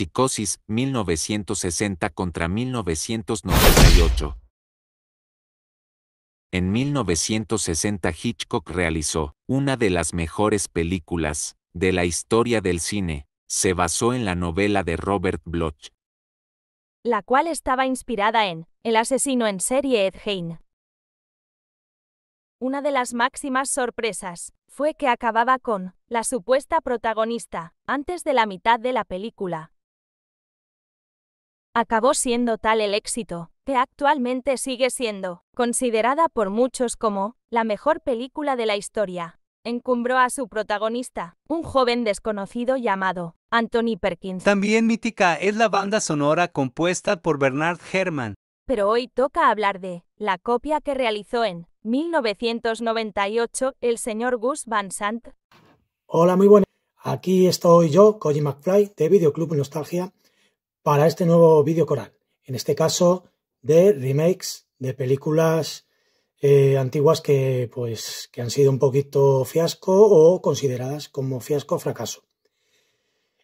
Psicosis 1960 contra 1998. En 1960 Hitchcock realizó una de las mejores películas de la historia del cine. Se basó en la novela de Robert Bloch. La cual estaba inspirada en El asesino en serie Ed Gein. Una de las máximas sorpresas fue que acababa con la supuesta protagonista antes de la mitad de la película, Acabó siendo tal el éxito, que actualmente sigue siendo considerada por muchos como la mejor película de la historia. Encumbró a su protagonista, un joven desconocido llamado Anthony Perkins. También mítica es la banda sonora compuesta por Bernard Herrmann. Pero hoy toca hablar de la copia que realizó en 1998 el señor Gus Van Sant. Hola, muy buenas. Aquí estoy yo, Koji McFly, de Videoclub Nostalgia para este nuevo vídeo coral, en este caso de remakes de películas eh, antiguas que, pues, que han sido un poquito fiasco o consideradas como fiasco o fracaso.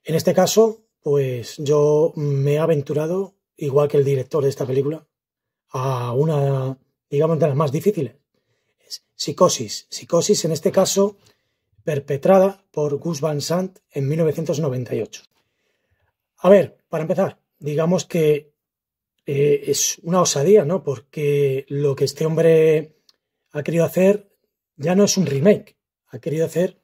En este caso, pues yo me he aventurado, igual que el director de esta película, a una, digamos, de las más difíciles. Es psicosis. Psicosis, en este caso, perpetrada por Gus Van Sant en 1998. A ver, para empezar, digamos que eh, es una osadía, ¿no? Porque lo que este hombre ha querido hacer ya no es un remake, ha querido hacer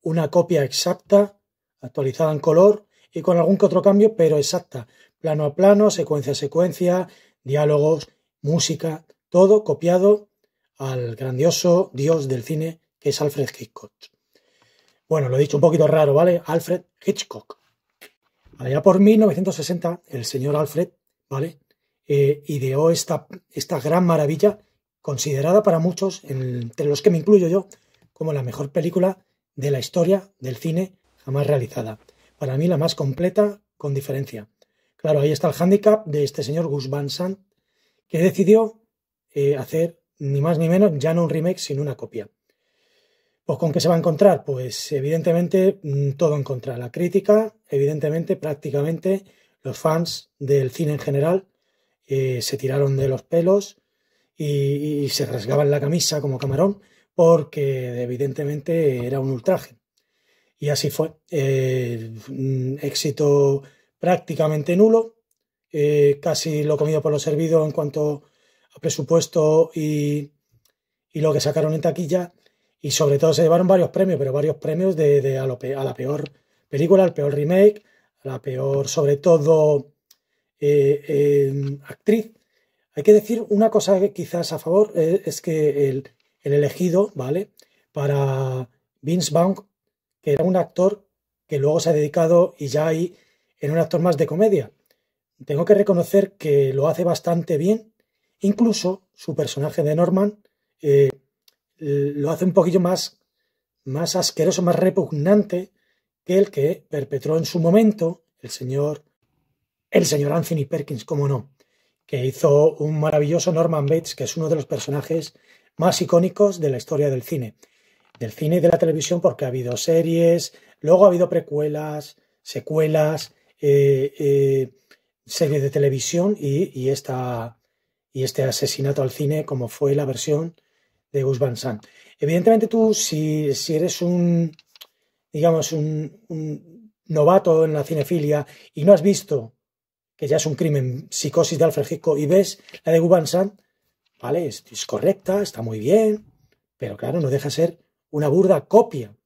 una copia exacta, actualizada en color y con algún que otro cambio, pero exacta, plano a plano, secuencia a secuencia, diálogos, música, todo copiado al grandioso dios del cine que es Alfred Hitchcock. Bueno, lo he dicho un poquito raro, ¿vale? Alfred Hitchcock. Allá por 1960, el señor Alfred, ¿vale? Eh, ideó esta, gran maravilla, considerada para muchos, entre los que me incluyo yo, como la mejor película de la historia del cine jamás realizada. Para mí la más completa, con diferencia. Claro, ahí está el hándicap de este señor Gus Van Sant, que decidió eh, hacer ni más ni menos ya no un remake, sino una copia. Pues con qué se va a encontrar? Pues evidentemente mm, todo en contra. La crítica, evidentemente prácticamente los fans del cine en general eh, se tiraron de los pelos y, se rasgaban la camisa como camarón porque evidentemente era un ultraje. Y así fue. Eh, mm, éxito prácticamente nulo, eh, casi lo comido por lo servido en cuanto a presupuesto y lo que sacaron en taquilla y sobre todo se llevaron varios premios, pero varios premios de, a, la peor película, al peor remake, a la peor, sobre todo, eh, actriz. Hay que decir una cosa que quizás a favor, eh, es que el, elegido, ¿vale? Para Vince Bank, que era un actor que luego se ha dedicado y ya ahí en un actor más de comedia. Tengo que reconocer que lo hace bastante bien. Incluso su personaje de Norman eh, eh, lo hace un poquillo más, más asqueroso, más repugnante que el que perpetró en su momento el señor, el señor Anthony Perkins, como no, que hizo un maravilloso Norman Bates, que es uno de los personajes más icónicos de la historia del cine. Del cine y de la televisión, porque ha habido series, luego ha habido precuelas, secuelas, eh, eh, series de televisión y, esta, y este asesinato al cine, como fue la versión de Gus Van Sant. Evidentemente tú, si, eres un, digamos, un, novato en la cinefilia y no has visto que ya es un crimen, psicosis de Alfred Hitchcock, y ves la de Gus Van Sant, vale, es, correcta, está muy bien, pero claro, no deja ser una burda copia.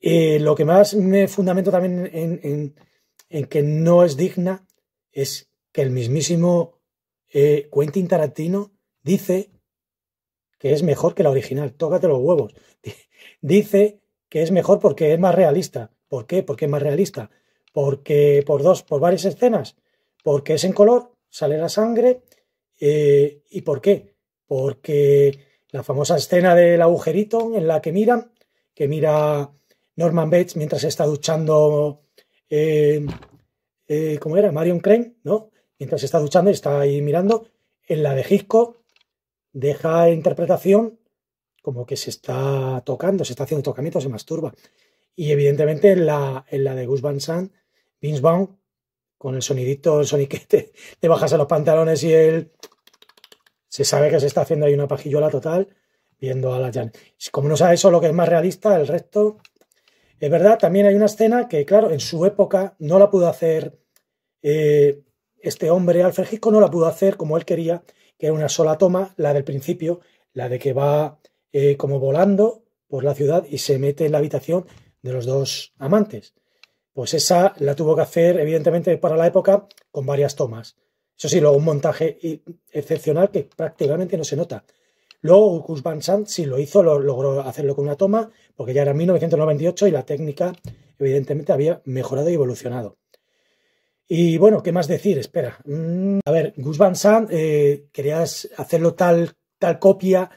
Y eh, lo que más me fundamento también en, que no es digna es que el mismísimo eh, Quentin Tarantino dice que es mejor que la original. Tócate los huevos. Dice que es mejor porque es más realista. ¿Por qué? Porque es más realista. Porque por dos, por varias escenas. Porque es en color, sale la sangre. Eh, ¿Y por qué? Porque la famosa escena del agujerito en la que miran, que mira Norman Bates mientras está duchando, eh, eh, ¿cómo era? Marion Crane, ¿no? Mientras está duchando y está ahí mirando. En la de Hitchcock deja interpretación como que se está tocando, se está haciendo tocamiento, se masturba. Y evidentemente en la, de Gus Van Sant, Vince Vaughn, con el sonidito, el soniquete, te bajas a los pantalones y él se sabe que se está haciendo ahí una pajillola total viendo a la Jan. Como no sabe eso lo que es más realista, el resto. Es verdad, también hay una escena que, claro, en su época no la pudo hacer eh, este hombre Alfred Hitchcock no la pudo hacer como él quería, que era una sola toma, la del principio, la de que va eh, como volando por la ciudad y se mete en la habitación de los dos amantes. Pues esa la tuvo que hacer, evidentemente, para la época, con varias tomas. Eso sí, luego un montaje excepcional que prácticamente no se nota. Luego Gus Van sí lo hizo, lo, logró hacerlo con una toma, porque ya era 1998 y la técnica, evidentemente, había mejorado y evolucionado. Y bueno, ¿qué más decir? Espera. Mm, a ver, Gus Van Sant, eh, querías hacerlo tal, tal copia,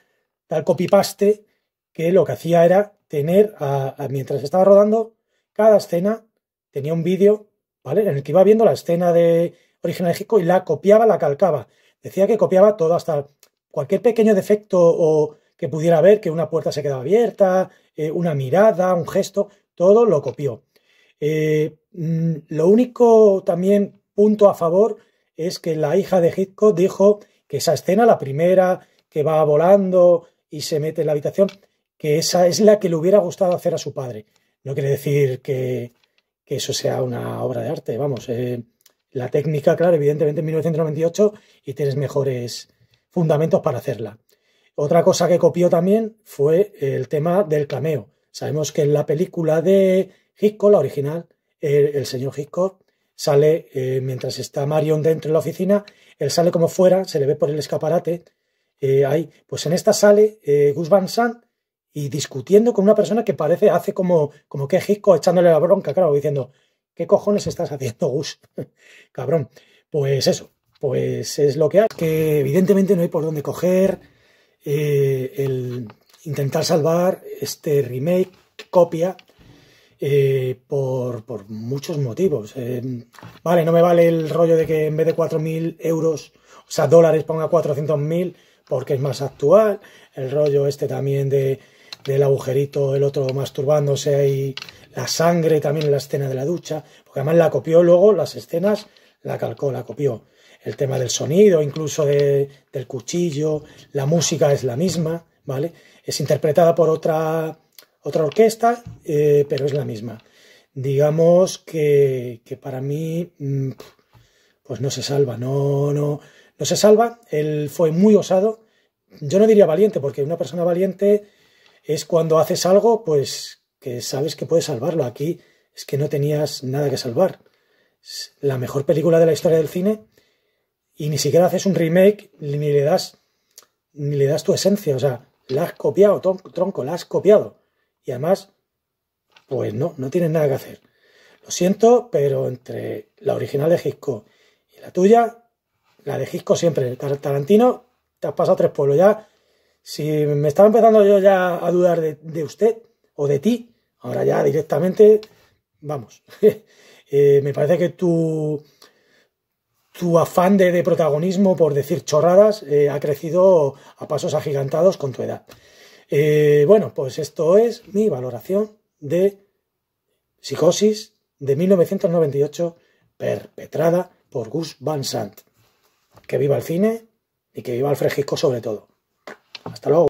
tal copy-paste, que lo que hacía era tener, a, mientras estaba rodando, cada escena tenía un vídeo, ¿vale? En el que iba viendo la escena de origen México y la copiaba, la calcaba. Decía que copiaba todo hasta cualquier pequeño defecto o que pudiera ver, que una puerta se quedaba abierta, eh, una mirada, un gesto, todo lo copió. Eh, mm, lo único también punto a favor es que la hija de Hitchcock dijo que esa escena, la primera, que va volando y se mete en la habitación, que esa es la que le hubiera gustado hacer a su padre. No quiere decir que, eso sea una obra de arte, vamos. Eh, la técnica, claro, evidentemente en 1998 y tienes mejores fundamentos para hacerla. Otra cosa que copió también fue el tema del cameo. Sabemos que en la película de Hitchcock, la original, el, señor Hitchcock sale, eh, mientras está Marion dentro de la oficina, él sale como fuera, se le ve por el escaparate, eh, ahí, pues en esta sale eh, Gus Van Sant y discutiendo con una persona que parece, hace como, como que Hitchcock echándole la bronca, claro, diciendo, ¿qué cojones estás haciendo, Gus? Cabrón. Pues eso, pues es lo que hace, que evidentemente no hay por dónde coger, el intentar salvar este remake, copia eh, por, muchos motivos. Eh, vale, no me vale el rollo de que en vez de 4.000 euros, o sea, dólares, ponga 400.000 porque es más actual. El rollo este también de, del agujerito, el otro masturbándose ahí, la sangre también en la escena de la ducha, porque además la copió luego las escenas, la calcó, la copió. El tema del sonido, incluso del cuchillo, la música es la misma, ¿vale? Es interpretada por otra otra orquesta, eh, pero es la misma. Digamos que, que, para mí, mm, pues no se salva, no, no, no se salva. Él fue muy osado. Yo no diría valiente, porque una persona valiente es cuando haces algo, pues que sabes que puedes salvarlo. Aquí es que no tenías nada que salvar. Es la mejor película de la historia del cine y ni siquiera haces un remake ni le das ni le das tu esencia. O sea, la has copiado, tronco, la has copiado y además, pues no, no tienes nada que hacer. Lo siento, pero entre la original de Gisco y la tuya, la de Gisco siempre, Tarantino, te has pasado tres pueblos ya. Si me estaba empezando yo ya a dudar de, usted o de ti, ahora ya directamente, vamos, eh, me parece que tu, tu afán de, protagonismo por decir chorradas eh, ha crecido a pasos agigantados con tu edad. Eh, bueno, pues esto es mi valoración de Psicosis de 1998 perpetrada por Gus Van Sant. Que viva el cine y que viva el fresco sobre todo. Hasta luego.